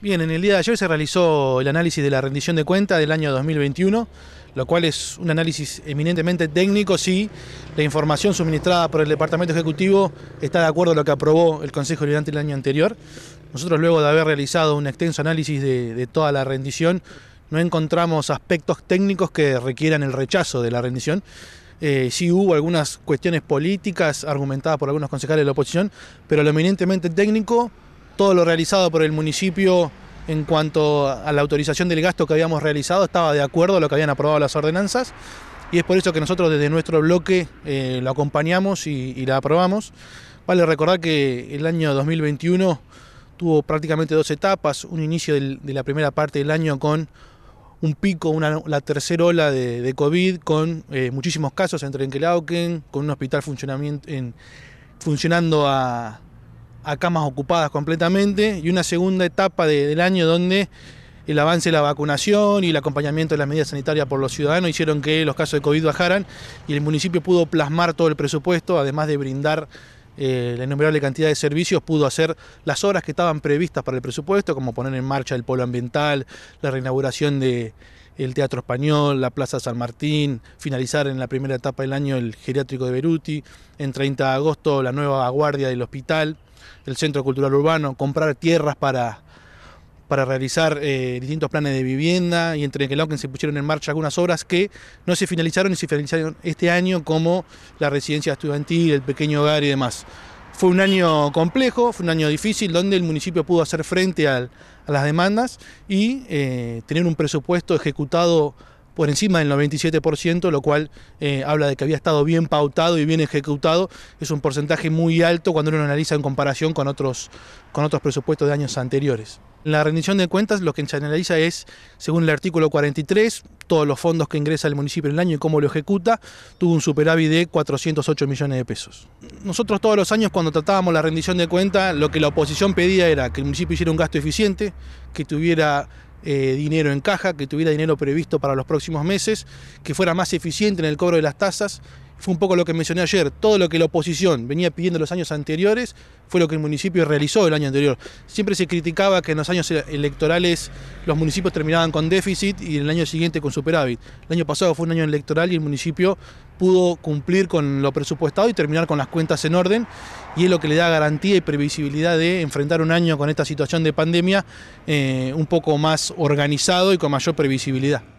Bien, en el día de ayer se realizó el análisis de la rendición de cuenta del año 2021, lo cual es un análisis eminentemente técnico si la información suministrada por el Departamento Ejecutivo está de acuerdo a lo que aprobó el Consejo Liberante el año anterior. Nosotros luego de haber realizado un extenso análisis de, toda la rendición, no encontramos aspectos técnicos que requieran el rechazo de la rendición. Si eh, sí hubo algunas cuestiones políticas argumentadas por algunos concejales de la oposición, pero lo eminentemente técnico todo lo realizado por el municipio en cuanto a la autorización del gasto que habíamos realizado estaba de acuerdo a lo que habían aprobado las ordenanzas y es por eso que nosotros desde nuestro bloque eh, lo acompañamos y, la aprobamos. Vale recordar que el año 2021 tuvo prácticamente dos etapas, un inicio de la primera parte del año con un pico, la tercera ola de, COVID, con eh, muchísimos casos entre Enkelauken, con un hospital funcionando a, a camas ocupadas completamente y una segunda etapa del año donde el avance de la vacunación y el acompañamiento de las medidas sanitarias por los ciudadanos hicieron que los casos de COVID bajaran y el municipio pudo plasmar todo el presupuesto, además de brindar eh, la innumerable cantidad de servicios, pudo hacer las obras que estaban previstas para el presupuesto, como poner en marcha el polo ambiental, la reinauguración del Teatro Español, la Plaza San Martín, finalizar en la primera etapa del año el geriátrico de Beruti, en 30 de agosto la nueva guardia del hospital el Centro Cultural Urbano, comprar tierras para, realizar eh, distintos planes de vivienda y entre el que se pusieron en marcha algunas obras que no se finalizaron y se finalizaron este año como la residencia estudiantil, el pequeño hogar y demás. Fue un año complejo, fue un año difícil donde el municipio pudo hacer frente a las demandas y eh, tener un presupuesto ejecutado por encima del 97%, lo cual eh, habla de que había estado bien pautado y bien ejecutado. Es un porcentaje muy alto cuando uno lo analiza en comparación con otros, con otros presupuestos de años anteriores. La rendición de cuentas lo que se analiza es, según el artículo 43, todos los fondos que ingresa el municipio en el año y cómo lo ejecuta, tuvo un superávit de 408 millones de pesos. Nosotros todos los años cuando tratábamos la rendición de cuentas, lo que la oposición pedía era que el municipio hiciera un gasto eficiente, que tuviera eh, dinero en caja, que tuviera dinero previsto para los próximos meses, que fuera más eficiente en el cobro de las tasas fue un poco lo que mencioné ayer, todo lo que la oposición venía pidiendo los años anteriores fue lo que el municipio realizó el año anterior. Siempre se criticaba que en los años e- electorales los municipios terminaban con déficit y en el año siguiente con superávit. El año pasado fue un año electoral y el municipio pudo cumplir con lo presupuestado y terminar con las cuentas en orden y es lo que le da garantía y previsibilidad de enfrentar un año con esta situación de pandemia eh, un poco más organizado y con mayor previsibilidad.